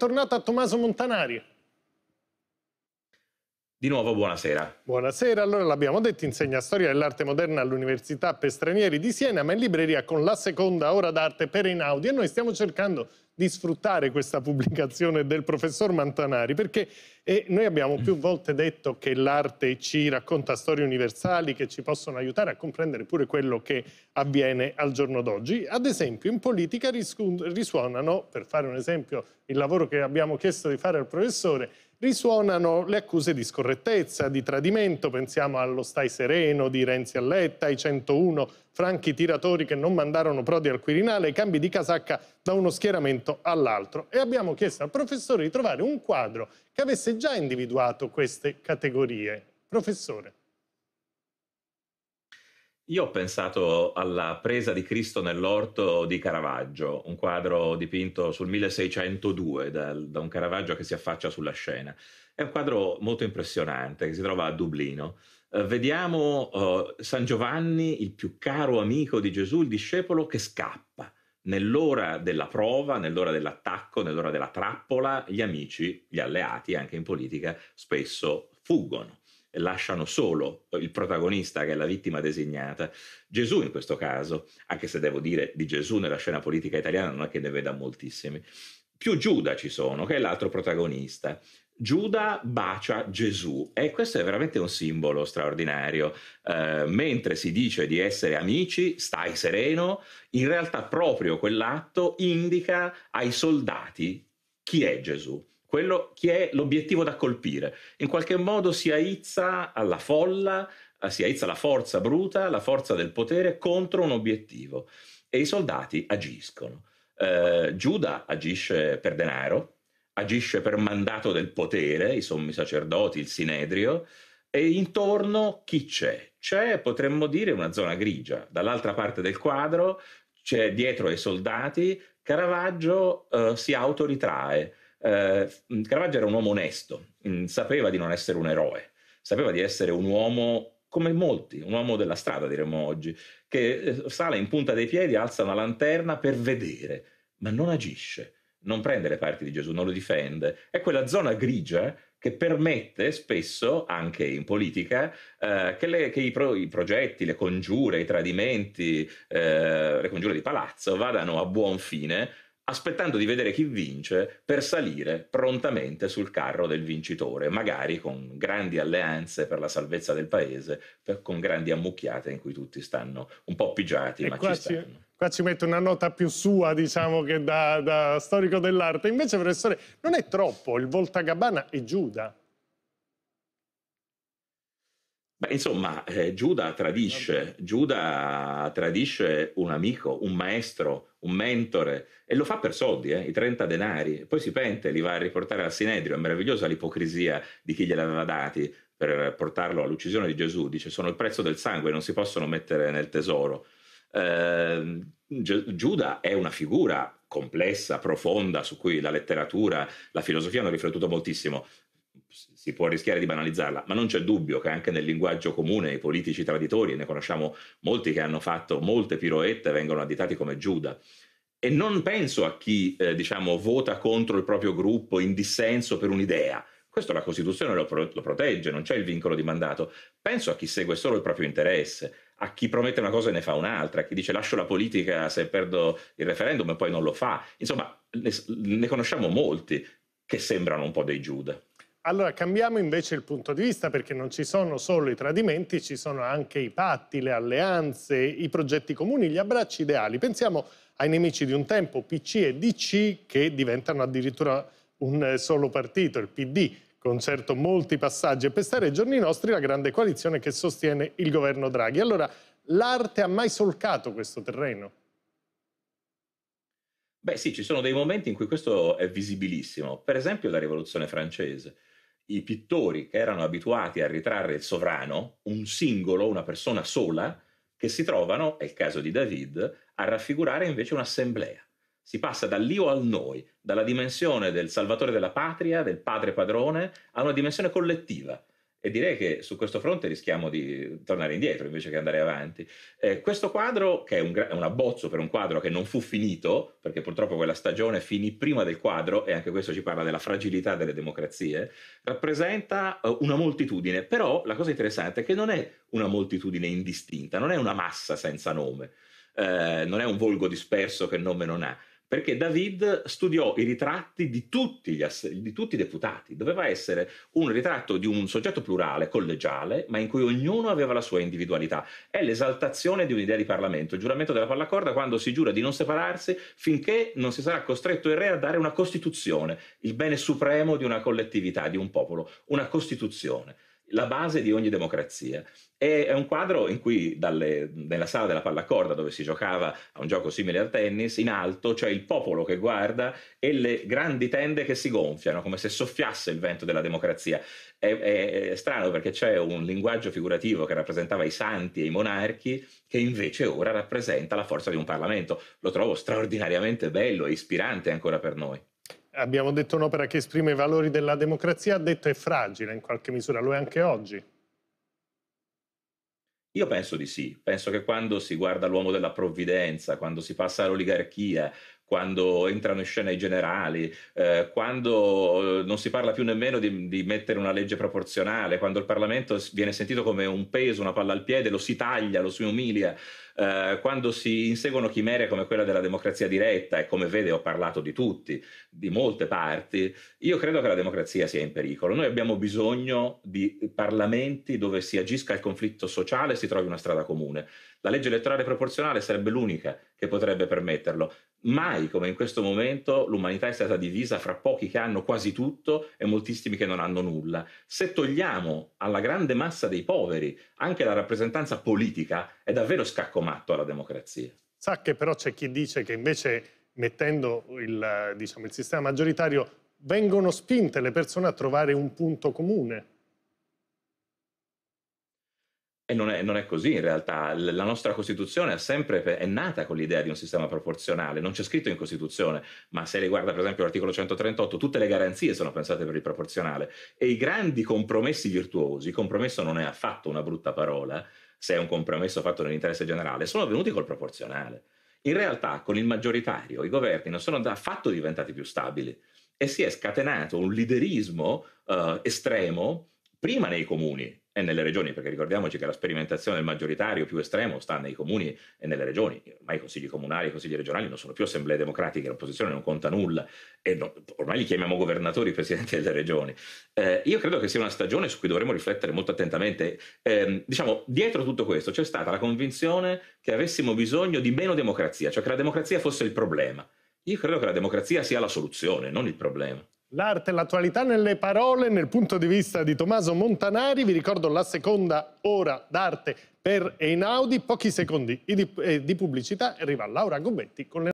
tornato a Tommaso Montanari. Di nuovo buonasera. Buonasera, allora l'abbiamo detto, insegna storia dell'arte moderna all'Università per Stranieri di Siena, ma in libreria con la seconda ora d'arte per Einaudi e noi stiamo cercando di sfruttare questa pubblicazione del professor Mantanari perché eh, noi abbiamo più volte detto che l'arte ci racconta storie universali che ci possono aiutare a comprendere pure quello che avviene al giorno d'oggi. Ad esempio in politica risuonano, per fare un esempio, il lavoro che abbiamo chiesto di fare al professore, risuonano le accuse di scorrettezza, di tradimento, pensiamo allo Stai Sereno di Renzi Alletta, ai 101 franchi tiratori che non mandarono Prodi al Quirinale, i cambi di casacca da uno schieramento all'altro. E abbiamo chiesto al professore di trovare un quadro che avesse già individuato queste categorie. Professore. Io ho pensato alla presa di Cristo nell'orto di Caravaggio, un quadro dipinto sul 1602 da, da un Caravaggio che si affaccia sulla scena. È un quadro molto impressionante che si trova a Dublino. Eh, vediamo eh, San Giovanni, il più caro amico di Gesù, il discepolo che scappa. Nell'ora della prova, nell'ora dell'attacco, nell'ora della trappola, gli amici, gli alleati anche in politica, spesso fuggono lasciano solo il protagonista che è la vittima designata. Gesù in questo caso, anche se devo dire di Gesù nella scena politica italiana non è che ne veda moltissimi, più Giuda ci sono, che è l'altro protagonista. Giuda bacia Gesù e questo è veramente un simbolo straordinario. Eh, mentre si dice di essere amici, stai sereno, in realtà proprio quell'atto indica ai soldati chi è Gesù quello che è l'obiettivo da colpire. In qualche modo si aizza alla folla, eh, si aizza la forza bruta, la forza del potere contro un obiettivo e i soldati agiscono. Eh, Giuda agisce per denaro, agisce per mandato del potere, i sommi sacerdoti, il sinedrio, e intorno chi c'è? C'è, potremmo dire, una zona grigia. Dall'altra parte del quadro c'è dietro ai soldati Caravaggio eh, si autoritrae eh, mm, Caravaggio era un uomo onesto, mm, sapeva di non essere un eroe, sapeva di essere un uomo come molti, un uomo della strada diremmo oggi, che eh, sale in punta dei piedi, alza una lanterna per vedere, ma non agisce, non prende le parti di Gesù, non lo difende. È quella zona grigia che permette spesso, anche in politica, eh, che, le, che i, pro, i, progetti, le congiure, i tradimenti, eh, le congiure di palazzo vadano a buon fine aspettando di vedere chi vince per salire prontamente sul carro del vincitore, magari con grandi alleanze per la salvezza del paese, per, con grandi ammucchiate in cui tutti stanno un po' pigiati, e ma ci stanno. Ci qua ci mette una nota più sua, diciamo, che da, da storico dell'arte. Invece, professore, non è troppo il Volta Gabbana e Giuda. Beh, insomma, eh, Giuda tradisce, Giuda tradisce un amico, un maestro, un mentore e lo fa per soldi, eh, i 30 denari, poi si pente, li va a riportare al Sinedrio, è meravigliosa l'ipocrisia di chi gliel'aveva dati per portarlo all'uccisione di Gesù, dice sono il prezzo del sangue, non si possono mettere nel tesoro. Eh, Giuda è una figura complessa, profonda, su cui la letteratura, la filosofia hanno riflettuto moltissimo si può rischiare di banalizzarla, ma non c'è dubbio che anche nel linguaggio comune i politici traditori, ne conosciamo molti che hanno fatto molte piroette, vengono additati come Giuda. E non penso a chi, eh, diciamo, vota contro il proprio gruppo in dissenso per un'idea. Questo la Costituzione lo, pro- lo protegge, non c'è il vincolo di mandato. Penso a chi segue solo il proprio interesse, a chi promette una cosa e ne fa un'altra, a chi dice lascio la politica se perdo il referendum e poi non lo fa. Insomma, ne, ne conosciamo molti che sembrano un po' dei Giuda. Allora cambiamo invece il punto di vista perché non ci sono solo i tradimenti, ci sono anche i patti, le alleanze, i progetti comuni, gli abbracci ideali. Pensiamo ai nemici di un tempo, PC e DC, che diventano addirittura un eh, solo partito, il PD, con certo molti passaggi e per stare ai giorni nostri la grande coalizione che sostiene il governo Draghi. Allora, l'arte ha mai solcato questo terreno? Beh sì, ci sono dei momenti in cui questo è visibilissimo, per esempio la rivoluzione francese i pittori che erano abituati a ritrarre il sovrano, un singolo, una persona sola, che si trovano, è il caso di David, a raffigurare invece un'assemblea. Si passa dall'io al noi, dalla dimensione del salvatore della patria, del padre padrone, a una dimensione collettiva, e direi che su questo fronte rischiamo di tornare indietro invece che andare avanti. Eh, questo quadro, che è un, gra- un, abbozzo per un quadro che non fu finito, perché purtroppo quella stagione finì prima del quadro, e anche questo ci parla della fragilità delle democrazie, rappresenta eh, una moltitudine. Però la cosa interessante è che non è una moltitudine indistinta, non è una massa senza nome, eh, non è un volgo disperso che nome non ha perché David studiò i ritratti di tutti, gli ass- di tutti i deputati. Doveva essere un ritratto di un soggetto plurale, collegiale, ma in cui ognuno aveva la sua individualità. È l'esaltazione di un'idea di Parlamento, il giuramento della pallacorda quando si giura di non separarsi finché non si sarà costretto il re a dare una Costituzione, il bene supremo di una collettività, di un popolo, una Costituzione la base di ogni democrazia. E è un quadro in cui dalle, nella sala della pallacorda dove si giocava a un gioco simile al tennis, in alto c'è il popolo che guarda e le grandi tende che si gonfiano, come se soffiasse il vento della democrazia. È, è, è strano perché c'è un linguaggio figurativo che rappresentava i santi e i monarchi che invece ora rappresenta la forza di un Parlamento. Lo trovo straordinariamente bello e ispirante ancora per noi abbiamo detto un'opera che esprime i valori della democrazia, ha detto è fragile in qualche misura, lo è anche oggi? Io penso di sì, penso che quando si guarda l'uomo della provvidenza, quando si passa all'oligarchia, quando entrano in scena i generali, eh, quando eh, non si parla più nemmeno di, di, mettere una legge proporzionale, quando il Parlamento viene sentito come un peso, una palla al piede, lo si taglia, lo si umilia, eh, quando si inseguono chimere come quella della democrazia diretta e come vede ho parlato di tutti, di molte parti, io credo che la democrazia sia in pericolo. Noi abbiamo bisogno di parlamenti dove si agisca il conflitto sociale e si trovi una strada comune. La legge elettorale proporzionale sarebbe l'unica che potrebbe permetterlo. Mai come in questo momento l'umanità è stata divisa fra pochi che hanno quasi tutto e moltissimi che non hanno nulla. Se togliamo alla grande massa dei poveri anche la rappresentanza politica, è davvero scaccomatto alla democrazia. Sa che però c'è chi dice che invece mettendo il, diciamo, il sistema maggioritario vengono spinte le persone a trovare un punto comune. E non è, non è, così in realtà. La nostra Costituzione è, sempre, è nata con l'idea di un sistema proporzionale, non c'è scritto in Costituzione, ma se riguarda per esempio l'articolo 138, tutte le garanzie sono pensate per il proporzionale e i grandi compromessi virtuosi, compromesso non è affatto una brutta parola, se è un compromesso fatto nell'interesse generale, sono venuti col proporzionale. In realtà con il maggioritario i governi non sono affatto diventati più stabili e si è scatenato un liderismo uh, estremo prima nei comuni e nelle regioni, perché ricordiamoci che la sperimentazione del maggioritario più estremo sta nei comuni e nelle regioni. Ormai i consigli comunali e i consigli regionali non sono più assemblee democratiche, l'opposizione non conta nulla e no, ormai li chiamiamo governatori presidenti delle regioni. Eh, io credo che sia una stagione su cui dovremmo riflettere molto attentamente. Eh, diciamo, dietro tutto questo c'è stata la convinzione che avessimo bisogno di meno democrazia, cioè che la democrazia fosse il problema. Io credo che la democrazia sia la soluzione, non il problema. L'arte e l'attualità nelle parole, nel punto di vista di Tommaso Montanari, vi ricordo la seconda ora d'arte per Einaudi, pochi secondi di, eh, pubblicità, arriva Laura Gobetti con le